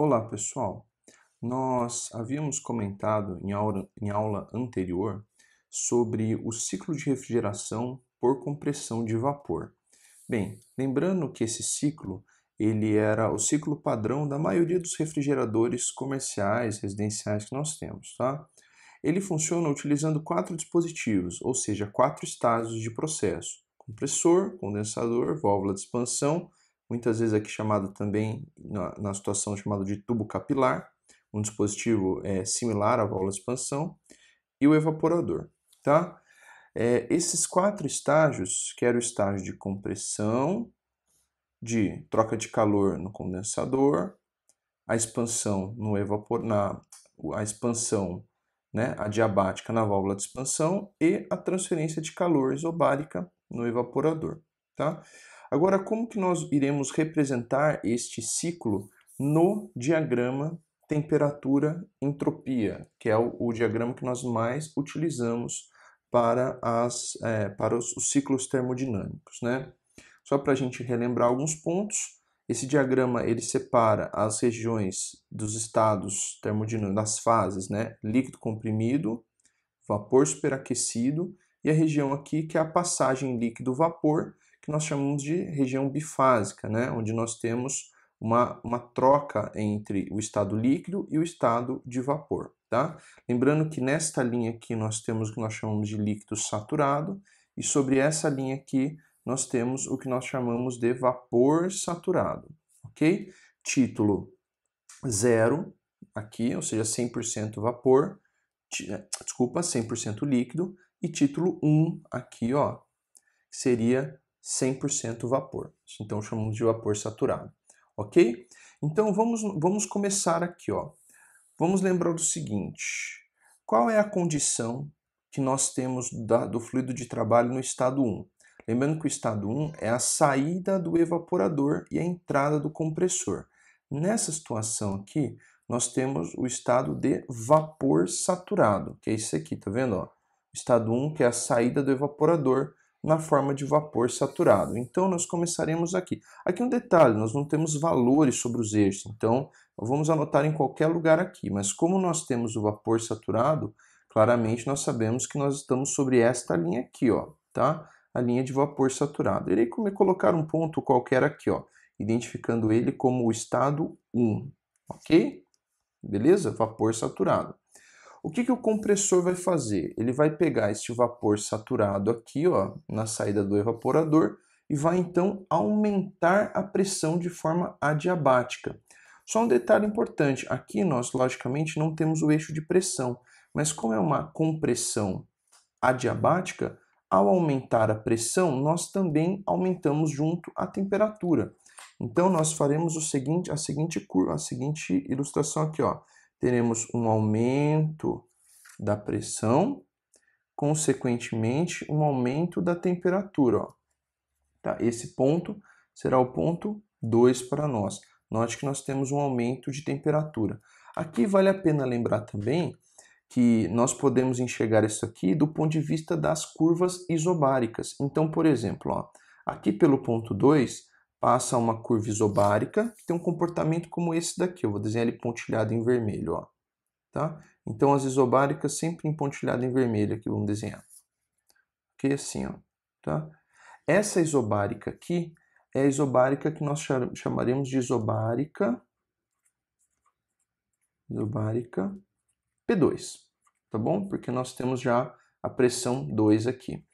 Olá, pessoal! Nós havíamos comentado em aula, em aula anterior sobre o ciclo de refrigeração por compressão de vapor. Bem, lembrando que esse ciclo ele era o ciclo padrão da maioria dos refrigeradores comerciais, residenciais que nós temos, tá? Ele funciona utilizando quatro dispositivos, ou seja, quatro estágios de processo: compressor, condensador, válvula de expansão muitas vezes aqui chamado também, na, na situação chamado de tubo capilar, um dispositivo é, similar à válvula de expansão, e o evaporador. Tá? É, esses quatro estágios, que era o estágio de compressão, de troca de calor no condensador, a expansão no evapor, na, a expansão né, adiabática na válvula de expansão e a transferência de calor isobárica no evaporador. Tá? Agora, como que nós iremos representar este ciclo no diagrama temperatura-entropia, que é o, o, diagrama que nós mais utilizamos para, as, é, para os, os, ciclos termodinâmicos. Né? Só para a gente relembrar alguns pontos, esse diagrama ele separa as regiões dos estados termodinâmicos, das fases, né? líquido comprimido, vapor superaquecido, e a região aqui que é a passagem líquido-vapor, que nós chamamos de região bifásica, né? onde nós temos uma, uma troca entre o estado líquido e o estado de vapor. Tá? Lembrando que nesta linha aqui nós temos o que nós chamamos de líquido saturado, e sobre essa linha aqui nós temos o que nós chamamos de vapor saturado, ok? Título zero aqui, ou seja, 100% vapor, desculpa, 100% líquido, e título 1 um aqui, ó, seria 100% vapor. Então chamamos de vapor saturado, ok? Então vamos, vamos começar aqui, ó. Vamos lembrar do seguinte: qual é a condição que nós temos da, do fluido de trabalho no estado 1? Lembrando que o estado 1 é a saída do evaporador e a entrada do compressor. Nessa situação aqui, nós temos o estado de vapor saturado, que é esse aqui, tá vendo? Ó? Estado 1, que é a saída do evaporador, na forma de vapor saturado. Então, nós começaremos aqui. Aqui um detalhe, nós não temos valores sobre os eixos, então vamos anotar em qualquer lugar aqui, mas como nós temos o vapor saturado, claramente nós sabemos que nós estamos sobre esta linha aqui, ó, tá? A linha de vapor saturado. Irei colocar um ponto qualquer aqui, ó, identificando ele como o estado 1, ok? Beleza? Vapor saturado. O que, que o compressor vai fazer? Ele vai pegar esse vapor saturado aqui, ó, na saída do evaporador, e vai então aumentar a pressão de forma adiabática. Só um detalhe importante, aqui nós logicamente não temos o eixo de pressão, mas como é uma compressão adiabática, ao aumentar a pressão, nós também aumentamos junto a temperatura. Então nós faremos o seguinte, a seguinte curva, a seguinte ilustração aqui, ó teremos um aumento da pressão, consequentemente, um aumento da temperatura. Ó. Tá? Esse ponto será o ponto 2 para nós. Note que nós temos um aumento de temperatura. Aqui vale a pena lembrar também que nós podemos enxergar isso aqui do ponto de vista das curvas isobáricas. Então, por exemplo, ó, aqui pelo ponto 2, passa uma curva isobárica que tem um comportamento como esse daqui. Eu vou desenhar ele pontilhado em vermelho, ó. Tá? Então as isobáricas sempre em pontilhado em vermelho aqui vamos desenhar. Ok, assim, ó. Tá? Essa isobárica aqui é a isobárica que nós chamaremos de isobárica isobárica P2, tá bom? Porque nós temos já a pressão 2 aqui.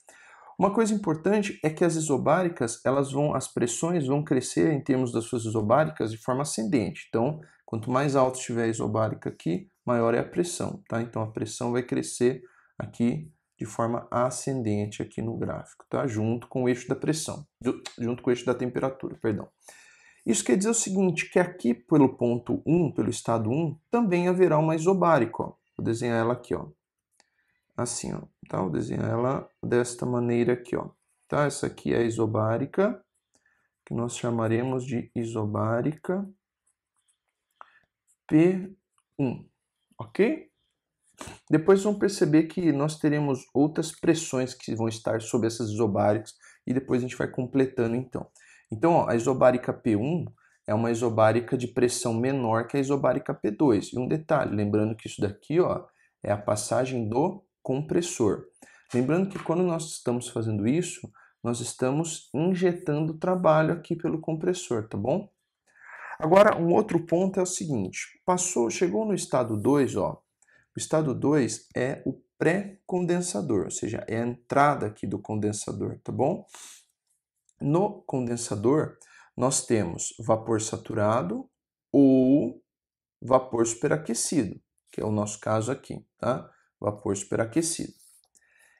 Uma coisa importante é que as isobáricas, elas vão, as pressões vão crescer em termos das suas isobáricas de forma ascendente. Então, quanto mais alto estiver a isobárica aqui, maior é a pressão, tá? Então a pressão vai crescer aqui de forma ascendente aqui no gráfico, tá? Junto com o eixo da pressão, junto com o eixo da temperatura, perdão. Isso quer dizer o seguinte, que aqui pelo ponto 1, pelo estado 1, também haverá uma isobárica, ó. Vou desenhar ela aqui, ó assim, ó. Tá? Eu desenho ela desta maneira aqui, ó. Tá? Essa aqui é a isobárica, que nós chamaremos de isobárica P1, ok? Depois vão perceber que nós teremos outras pressões que vão estar sobre essas isobáricas e depois a gente vai completando então. Então, ó, a isobárica P1 é uma isobárica de pressão menor que a isobárica P2. E um detalhe, lembrando que isso daqui ó, é a passagem do compressor. Lembrando que quando nós estamos fazendo isso, nós estamos injetando trabalho aqui pelo compressor, tá bom? Agora, um outro ponto é o seguinte, passou, chegou no estado 2, ó, o estado 2 é o pré-condensador, ou seja, é a entrada aqui do condensador, tá bom? No condensador, nós temos vapor saturado ou vapor superaquecido, que é o nosso caso aqui, tá? vapor superaquecido.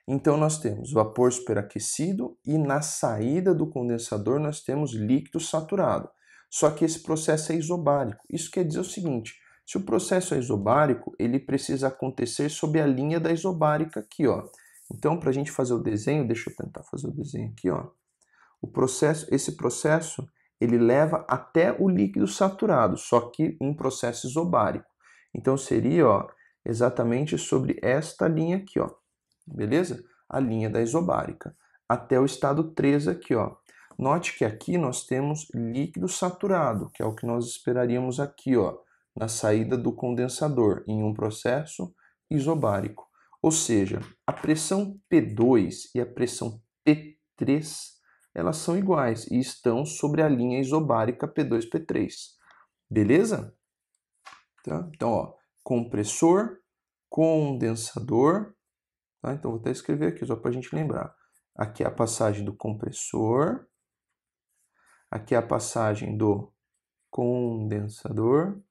Então nós temos vapor superaquecido e na saída do condensador nós temos líquido saturado. Só que esse processo é isobárico. Isso quer dizer o seguinte: se o processo é isobárico, ele precisa acontecer sob a linha da isobárica aqui, ó. Então, para a gente fazer o desenho, deixa eu tentar fazer o desenho aqui, ó. O processo, esse processo, ele leva até o líquido saturado, só que um processo isobárico. Então seria, ó, exatamente sobre esta linha aqui, ó. Beleza? A linha da isobárica, até o estado 3 aqui, ó. Note que aqui nós temos líquido saturado, que é o que nós esperaríamos aqui, ó, na saída do condensador em um processo isobárico. Ou seja, a pressão P2 e a pressão P3, elas são iguais e estão sobre a linha isobárica P2, P3. Beleza? Tá? Então, ó, compressor, condensador. Tá? Então, vou até escrever aqui só para a gente lembrar. Aqui é a passagem do compressor, aqui é a passagem do condensador.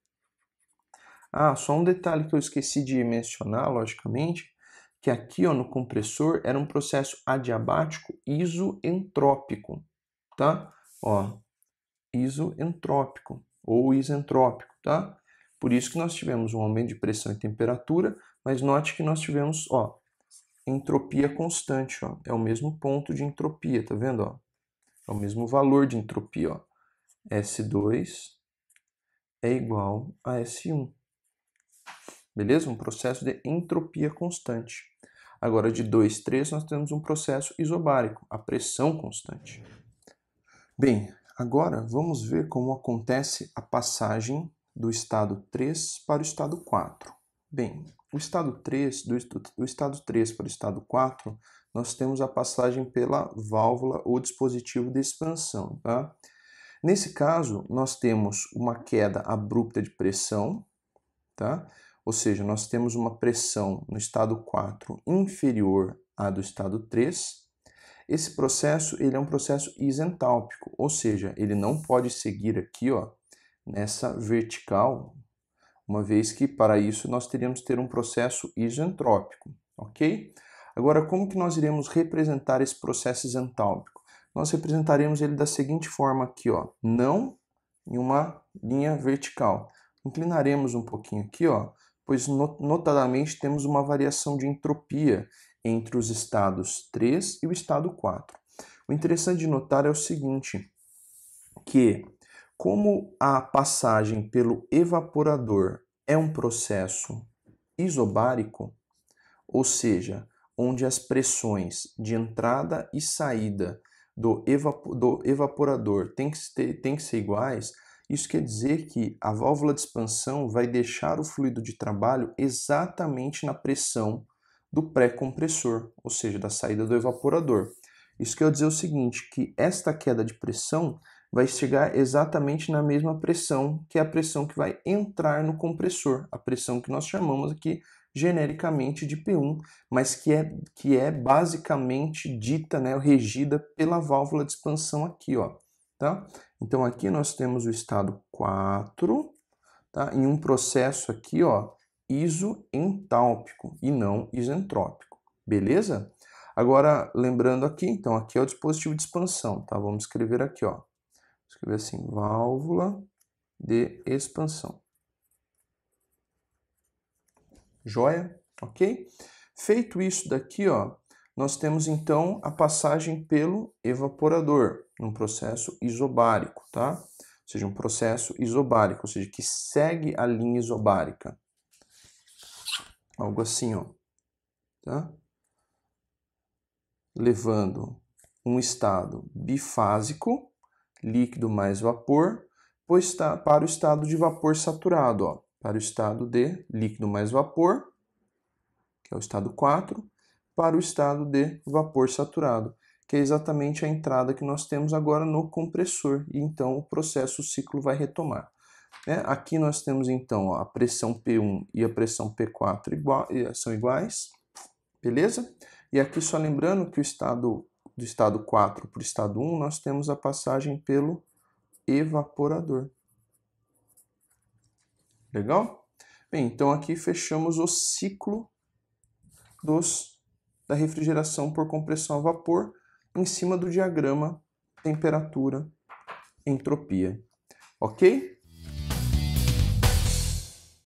Ah, só um detalhe que eu esqueci de mencionar, logicamente, que aqui ó, no compressor era um processo adiabático isoentrópico, tá? Ó, isoentrópico ou isentrópico, tá? Por isso que nós tivemos um aumento de pressão e temperatura, mas note que nós tivemos, ó, entropia constante, ó, é o mesmo ponto de entropia, tá vendo, ó? É o mesmo valor de entropia, ó. S2 é igual a S1. Beleza? Um processo de entropia constante. Agora, de 2, 3, nós temos um processo isobárico, a pressão constante. Bem, agora vamos ver como acontece a passagem do estado 3 para o estado 4. Bem, o estado 3, do, do estado 3 para o estado 4, nós temos a passagem pela válvula ou dispositivo de expansão. Tá? Nesse caso, nós temos uma queda abrupta de pressão, tá? ou seja, nós temos uma pressão no estado 4 inferior à do estado 3. Esse processo ele é um processo isentálpico, ou seja, ele não pode seguir aqui ó, nessa vertical, uma vez que para isso nós teríamos que ter um processo isentrópico, ok? Agora, como que nós iremos representar esse processo isentrópico? Nós representaremos ele da seguinte forma aqui, ó, não em uma linha vertical. Inclinaremos um pouquinho aqui, ó, pois notadamente temos uma variação de entropia entre os estados 3 e o estado 4. O interessante de notar é o seguinte, que como a passagem pelo evaporador é um processo isobárico, ou seja, onde as pressões de entrada e saída do, evap do evaporador têm que, ter, têm que ser iguais, isso quer dizer que a válvula de expansão vai deixar o fluido de trabalho exatamente na pressão do pré-compressor, ou seja, da saída do evaporador. Isso quer dizer o seguinte, que esta queda de pressão vai chegar exatamente na mesma pressão, que é a pressão que vai entrar no compressor, a pressão que nós chamamos aqui genericamente de P1, mas que é, que é basicamente dita, né, regida pela válvula de expansão aqui, ó, tá? Então aqui nós temos o estado 4, tá? Em um processo aqui, ó, isoentálpico e não isentrópico, beleza? Agora, lembrando aqui, então aqui é o dispositivo de expansão, tá? Vamos escrever aqui, ó, escrever assim, válvula de expansão. Joia? Ok? Feito isso daqui, ó, nós temos então a passagem pelo evaporador, num processo isobárico, tá? Ou seja, um processo isobárico, ou seja, que segue a linha isobárica. Algo assim, ó. Tá? Levando um estado bifásico líquido mais vapor, pois está para o estado de vapor saturado, ó, para o estado de líquido mais vapor, que é o estado 4, para o estado de vapor saturado, que é exatamente a entrada que nós temos agora no compressor, e então o processo, o ciclo vai retomar. Né? Aqui nós temos então a pressão P1 e a pressão P4 eh, são iguais, beleza? E aqui só lembrando que o estado do estado 4 para o estado 1, nós temos a passagem pelo evaporador. Legal? Bem, então aqui fechamos o ciclo dos, da refrigeração por compressão a vapor em cima do diagrama temperatura-entropia. Ok?